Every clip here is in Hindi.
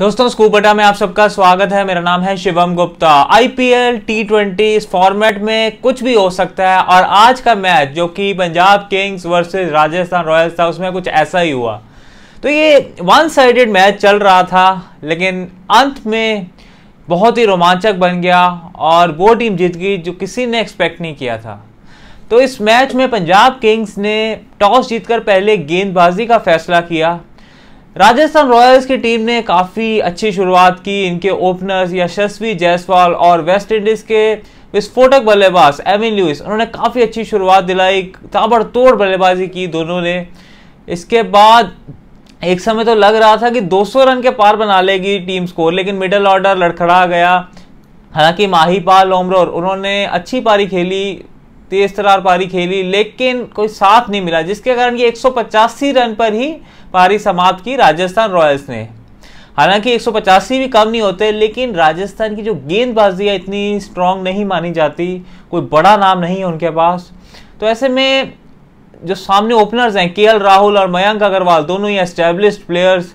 दोस्तों स्कूप अड्डा में आप सबका स्वागत है मेरा नाम है Shivam Gupta IPL T twenty इस फॉर्मेट में कुछ भी हो सकता है और आज का मैच जो कि Punjab Kings versus Rajasthan Royals था उसमें कुछ ऐसा ही हुआ तो ये वन साइडेड मैच चल रहा था लेकिन अंत में बहुत ही रोमांचक बन गया और वो टीम जीत गई जो किसी ने एक्सपेक्ट नहीं किया था तो इस मैच में पंजाब किंग्स ने टॉस जीतकर पहले गेंदबाजी का फैसला किया राजस्थान रॉयल्स की टीम ने काफ़ी अच्छी शुरुआत की इनके ओपनर्स यशस्वी जायसवाल और वेस्ट इंडीज के विस्फोटक बल्लेबाज एविन लुइस उन्होंने काफ़ी अच्छी शुरुआत दिलाई ताबड़तोड़ बल्लेबाजी की दोनों ने इसके बाद एक समय तो लग रहा था कि 200 रन के पार बना लेगी टीम स्कोर लेकिन मिडल ऑर्डर लड़खड़ा गया हालांकि माही पाल ओमरोर उन्होंने अच्छी पारी खेली तेज तरार पारी खेली लेकिन कोई साथ नहीं मिला जिसके कारण ये एक रन पर ही पारी समाप्त की राजस्थान रॉयल्स ने हालांकि एक भी कम नहीं होते लेकिन राजस्थान की जो गेंदबाजी है इतनी स्ट्रांग नहीं मानी जाती कोई बड़ा नाम नहीं है उनके पास तो ऐसे में जो सामने ओपनर्स हैं के राहुल और मयंक अग्रवाल दोनों ही एस्टेब्लिश प्लेयर्स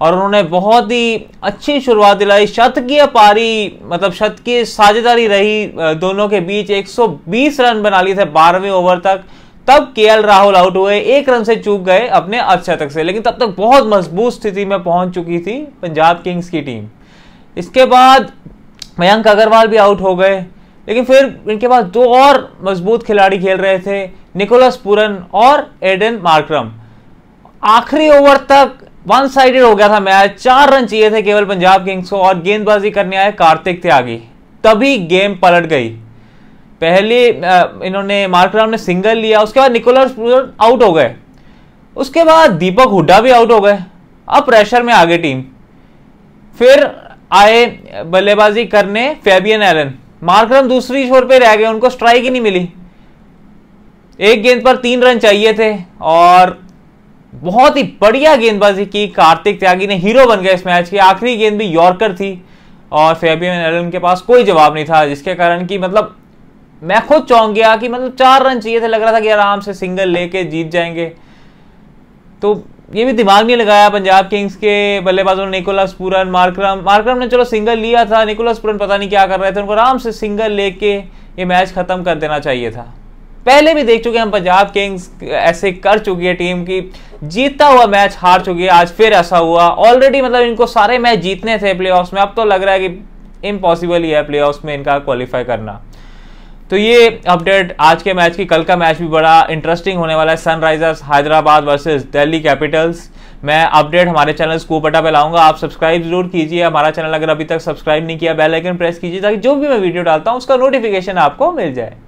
और उन्होंने बहुत ही अच्छी शुरुआत दिलाई शतकीय पारी मतलब शतकीय साझेदारी रही दोनों के बीच 120 रन बना लिए थे बारहवें ओवर तक तब के राहुल आउट हुए एक रन से चूक गए अपने अर्धशतक से लेकिन तब तक बहुत मजबूत स्थिति में पहुंच चुकी थी पंजाब किंग्स की टीम इसके बाद मयंक अग्रवाल भी आउट हो गए लेकिन फिर इनके पास दो और मजबूत खिलाड़ी खेल रहे थे निकोलस पुरन और एडन मार्क्रम आखिरी ओवर तक वन साइडेड हो गया था मैच चार रन चाहिए थे केवल पंजाब किंग्स को और गेंदबाजी करने आए कार्तिक त्यागी तभी गेम पलट गई पहले इन्होंने राम ने सिंगल लिया उसके बाद निकोलस आउट हो गए उसके बाद दीपक हुड्डा भी आउट हो गए अब प्रेशर में आगे टीम फिर आए बल्लेबाजी करने फेबियन एलन राम दूसरी छोर पे रह गए उनको स्ट्राइक ही नहीं मिली एक गेंद पर तीन रन चाहिए थे और बहुत ही बढ़िया गेंदबाजी की कार्तिक त्यागी ने हीरो बन गया इस मैच की आखिरी गेंद भी यॉर्कर थी और फेबियन एलम के पास कोई जवाब नहीं था जिसके कारण कि मतलब मैं खुद चौंक गया कि मतलब चार रन चाहिए थे लग रहा था कि आराम से सिंगल लेके जीत जाएंगे तो ये भी दिमाग नहीं लगाया पंजाब किंग्स के बल्लेबाजों ने निकोलस पुरन मार्क्रम मार्क्रम ने चलो सिंगल लिया था निकोलस पुरन पता नहीं क्या कर रहे थे उनको आराम से सिंगल लेके ये मैच खत्म कर देना चाहिए था पहले भी देख चुके हैं हम पंजाब किंग्स ऐसे कर चुकी है टीम की जीतता हुआ मैच हार चुकी है आज फिर ऐसा हुआ ऑलरेडी मतलब इनको सारे मैच जीतने थे प्ले में अब तो लग रहा है कि इम्पॉसिबल ही है प्ले में इनका क्वालिफाई करना तो ये अपडेट आज के मैच की कल का मैच भी बड़ा इंटरेस्टिंग होने वाला है Sunrisers Hyderabad versus Delhi Capitals मैं अपडेट हमारे चैनल स्कूपटा अटा पे लाऊंगा आप सब्सक्राइब जरूर कीजिए हमारा चैनल अगर अभी तक सब्सक्राइब नहीं किया बेल आइकन प्रेस कीजिए ताकि जो भी मैं वीडियो डालता हूँ उसका नोटिफिकेशन आपको मिल जाए